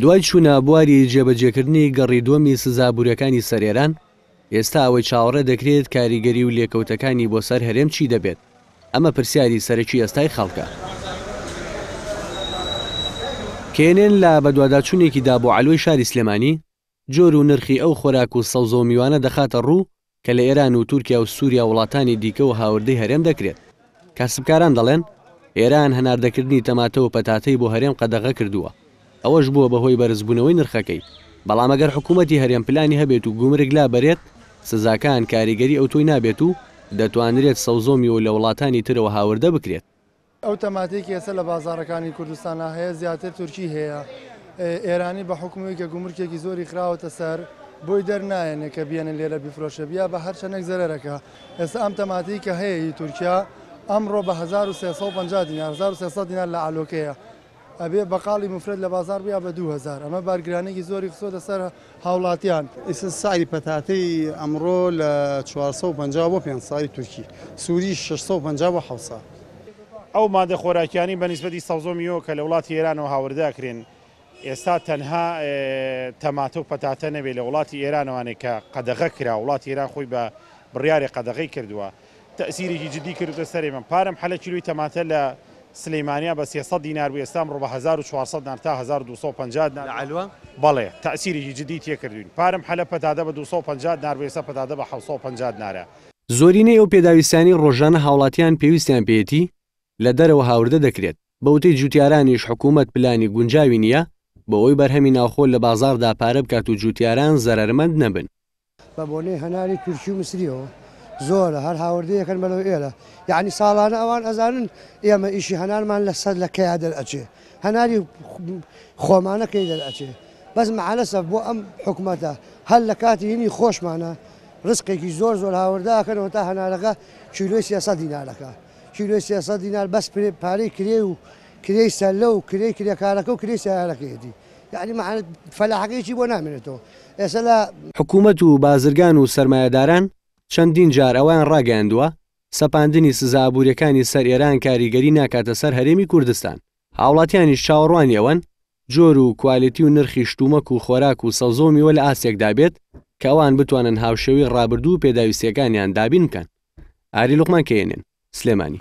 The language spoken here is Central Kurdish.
دوای چوونە بواری جێبەجێکردنی گەڕی دووەمی سزابوورەکانی سەرێران ئێستا ئەوەی چاوەڕە دەکرێت کاریگەری و لێکەوتەکانی بۆ سەر هەرێم چی دەبێت ئەمە پرسیاری سەرەکی ئێستای خەڵکە کێنێن لە بەدوواداچوونێکی دابۆ علوی شاری سلێمانی جۆر و نرخی ئەو خۆراک و سەوزە و میوانە دەخاتە ڕوو کە لە ئێران و تورکیا و سووریا وڵاتانی دیکە و هاوردەی هەرێم دەکرێت کاسبکاران دەڵێن ئێران هەناردەکردنی تەماتەوە پەتاتەی بۆ هەرێم قەدەغە کردووە ئەوەش بووە بەهۆی بەرزبوونەوەی نرخەکەی بەڵام ئەگەر حکوومەتتی هەرێم پلانی هەبێت و گومرگلا بەرێت سزاکان کاریگەری ئەو تۆی نابێت و دەتوانرێت سەوزۆمی و لە وڵاتانی ترەوە هاوردە بکرێت ئەو تەماتێکی ئێستا لە بازارەکانی کوردستانە هەیە زیاتر تورکی هەیە ئێرانی بە حکومێکە گومرکێکی زۆری خراوەتە سەر بۆی دەرنایەنە کە بیانە لێرە بیفرۆشە بیا بە هەرچەنێک زەرەرەکە ئێستا ئەم تەماتی کە هەیە تورکیا ئەمڕۆ بە 1350 دینار 1300 دینار لە ئالۆکەیە ئەبێ بەقاڵی مفرد لە بازار بیا بە 2000 ئەمە بارگرانێکی زۆری خسۆ لەسەر هاوڵاتیان ئیسن ساری پەتاتەی ئەمڕۆ لە 450 بۆ 5 سای تورکی سووری 650 بە حوسا ئەو مادە خۆراکیانی بەنسبەتی سەوزۆ میۆ کە لە وڵاتی ئێرانەوە هاورداکرێن ئێستا تەنها تەماتۆ پەتاتە نەبێت لە وڵاتی ئێرانەوانێک کە قەدەغە کرا وڵاتی ئێران خۆی بە بڕیاری قەدەغی کردووە تەسیرێکی جدی کردە سەری من پارم حەلە کیلوی تەماتە لە سلەیمانیا بە 300 دینار و ئێستام ڕۆ بە 1400 نار تا 1250 نالوە بەڵێ تاسیریی جدی تێکردوین پارم حەلە پەتادە بە 250 ناروێسە پەتادە بە 650 نارە زۆرینەی ئەو پێداویستانی ڕۆژانە هاوڵاتیان پێویستیان پێێتی لە دەرەوە هاوردە دەکرێت بەوتەی جوتیارانیش حکوومەت پلانی گونجاوی نییە بەوەی بەرهەمی ناوخۆل لە بازاردا پارە بکات و جوتیاران زەرمەند نەبن بە بۆنەی هەناری تورکی و مسریەوە زورة هل هاوردية كان ملو إيلا يعني صالانا أوان أزانن يا ما إيشي هنال ما نلسد لك هذا الأشي هنالي خومانا كيد الأشي بس مع الأسف بو أم حكمته هل لكاتي هني خوش معنا رزقي كي زور زور هاوردية كان وتا هنالك شيلو سياسة دينالك شيلو سياسة دينال بس بري باري كريو كري سلو كري كري كارك وكري سيارك يدي يعني معنا فلاحك يجيبونها منه تو حكومة بازرقان وسرمايه داران چەندین جار ئەوان ڕاگەاندووە سەپاندنی سزابوووریەکانی سەر ئێران کاریگەری ناکاتە سەر هەرێمی کوردستان هاوڵاتیانی چاوەڕوانیەوەن جۆر و کوالیتی و نرخی شتومەک و خۆراک و سەزۆمیوە لە ئاسێکدا بێت کەوان بتوانن هاوشەوی ڕابردوو و پێداویستیەکانیان دابین بکەن ئاری لوقمان کێنێن سلێمانی